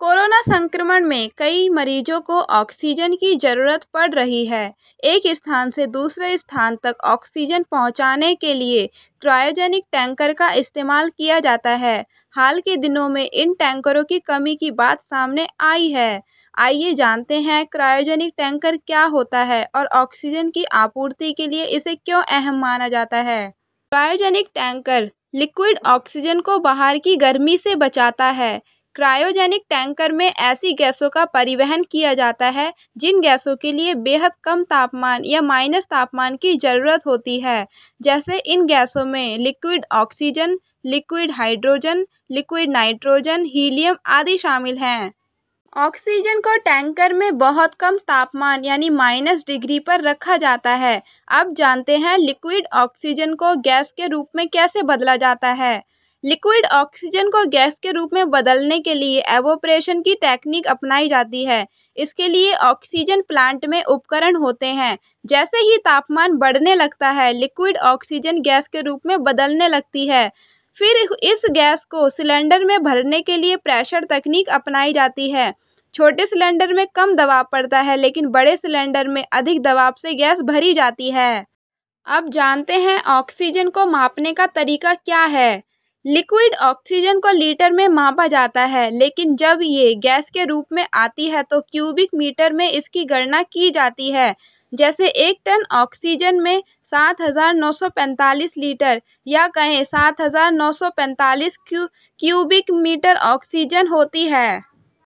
corona संक्रमण में कई मरीजों को ऑक्सीजन की ज़रूरत पड़ रही है एक स्थान से दूसरे स्थान तक ऑक्सीजन पहुंचाने के लिए क्रायोजेनिक टैंकर का इस्तेमाल किया जाता है हाल के दिनों में इन टैंकरों की कमी की बात सामने आई है आइए जानते हैं क्रायोजेनिक टैंकर क्या होता है और ऑक्सीजन की आपूर्ति के लिए इसे क्यों अहम माना जाता है क्रायोजेनिक टैंकर लिक्विड ऑक्सीजन को बाहर की गर्मी से बचाता है क्रायोजेनिक टैंकर में ऐसी गैसों का परिवहन किया जाता है जिन गैसों के लिए बेहद कम तापमान या माइनस तापमान की ज़रूरत होती है जैसे इन गैसों में liquid oxygen liquid hydrogen liquid nitrogen helium आदि शामिल हैं ऑक्सीजन को टैंकर में बहुत कम तापमान यानी माइनस डिग्री पर रखा जाता है अब जानते हैं लिक्विड ऑक्सीजन को गैस के रूप में कैसे बदला जाता है लिक्विड ऑक्सीजन को गैस के रूप में बदलने के लिए एवोप्रेशन की टेक्निक अपनाई जाती है इसके लिए ऑक्सीजन प्लांट में उपकरण होते हैं जैसे ही तापमान बढ़ने लगता है लिक्विड ऑक्सीजन गैस के रूप में बदलने लगती है फिर इस गैस को सिलेंडर में भरने के लिए प्रेशर तकनीक अपनाई जाती है छोटे सिलेंडर में कम दबाव पड़ता है लेकिन बड़े सिलेंडर में अधिक दबाव से गैस भरी जाती है अब जानते हैं ऑक्सीजन को मापने का तरीका क्या है लिक्विड ऑक्सीजन को लीटर में मापा जाता है लेकिन जब ये गैस के रूप में आती है तो क्यूबिक मीटर में इसकी गणना की जाती है जैसे एक टन ऑक्सीजन में 7,945 लीटर या कहें 7,945 क्यू क्यूबिक मीटर ऑक्सीजन होती है